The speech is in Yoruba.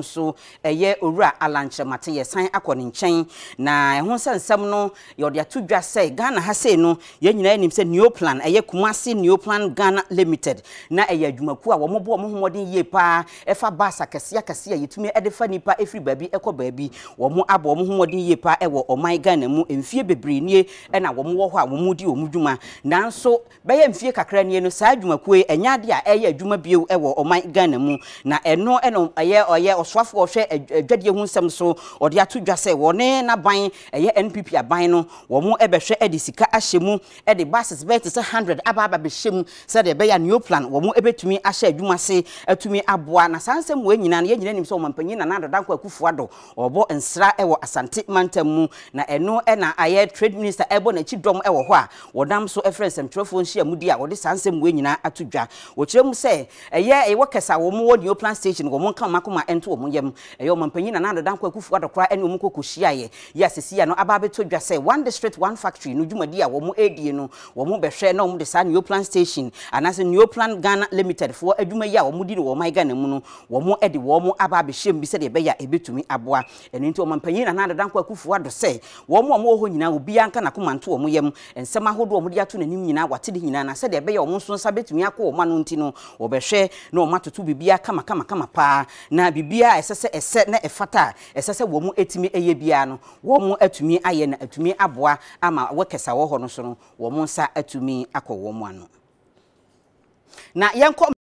nso ɛyɛ owura alankyerɛmate yɛsan akɔ ne nkyɛn na ɛho sɛ nsɛm no yɛde ato dwa sɛ ghana ha sei no yɛn nyinaa anim sɛ neoplan ɛyɛ kumase neoplan ghana limited na ɛyɛ adwumakuo a wɔmobɔ wɔn homɔden yie paa ɛfa bus akɛseɛ akɛseɛ a yɛtumi ɛde fa nipa ɛfiri baabi ɛkɔ baabi wɔn abɔ wɔn homɔden yie paa ɛwɔ ɔman ghana mu mfie bebree nie ɛna wɔn wɔ hɔ a wɔn di wɔn dwuma nanso bɛyɛ mfie kakra nie no saa adwumakuo yi ɛnyɛ adeɛ a ɛyɛ adwuma bio ɛwɔ mu na ɛno ɛna ɛyɛ ɔyɛ ɔsoafoɔ ɔhwɛ adwadeɛ ho nsɛm so ɔde ato dwa sɛ wɔne n'aban ɛyɛ npp aban no wɔn ɛbɛhwɛ de sika ahyɛ mu ɛde bases bɛyɛ te sɛ hundred aba aba bɛhyɛ mu sɛdeɛ ɛbɛyɛ a new plan wɔn ɛbɛtumi ahyɛ adwuma ase atumi aboa na saa nsɛm wɔn nyinaa no yɛn nyinaa nim sɛ ɔmampanyin nana adodanko akufo ado ɔbɔ nsra ɛwɔ asante mantam mu na ɛno ɛna ayɛ trade minister ɛbɔ n'akyi dɔm ɛwɔ hɔ a wɔdam so ɛfrɛ nsɛmtwerɛfoɔ nhyia mu di a wɔde saa nsɛm wɔn nyinaa ato dwa wɔkyerɛ mu sɛ ɛyɛ ɛwɔ kɛse a wɔn wɔ new plan station wɔn kama wɔn akoma ɛnto wɔ mo yam ɛyɛ ɔmanpanyin nana adedanko akufo adɔkora ɛne ɔmo kɔkɔ hyiaeɛ yɛ asisi a no aba abɛtɔ dwa sɛ one district one factory no dwumadi a wɔn edi, no wɔn bɛhwɛ na wɔn de saa neoplan station anaasɛ neoplan ghana limited foɔ adwuma a wɔn di no wɔn ghana mu no wɔn de wɔn aba abɛhyia mu bi sɛdeɛ ɛbɛyɛ a ɛbɛtumi aboa ɛno nti ɔmanpanyin nana adedanko akufo adɔ sɛ wɔn a wɔwɔ hɔ nyinaa obiara nka n'akomanto wɔn yam nsɛm ahodoɔ wɔn de ato n'anim nyinaa wɔate de nyinaa na sɛdeɛ ɛbɛyɛ wɔn nso nsa bɛtumi akɔ wɔn no wɔbɛhwɛ na wɔn atoto biribiara kamakama paa na biribiara a ɛsɛ sɛ ɛsɛ na ɛfata a ɛsɛ sɛ wɔn tumi yɛ biara no wɔn atumi ayɛ na atumi aboa ama wɔkɛsa wɔ hɔ no so no wɔn nsa atumi akɔ wɔn ano na yɛnkɔ.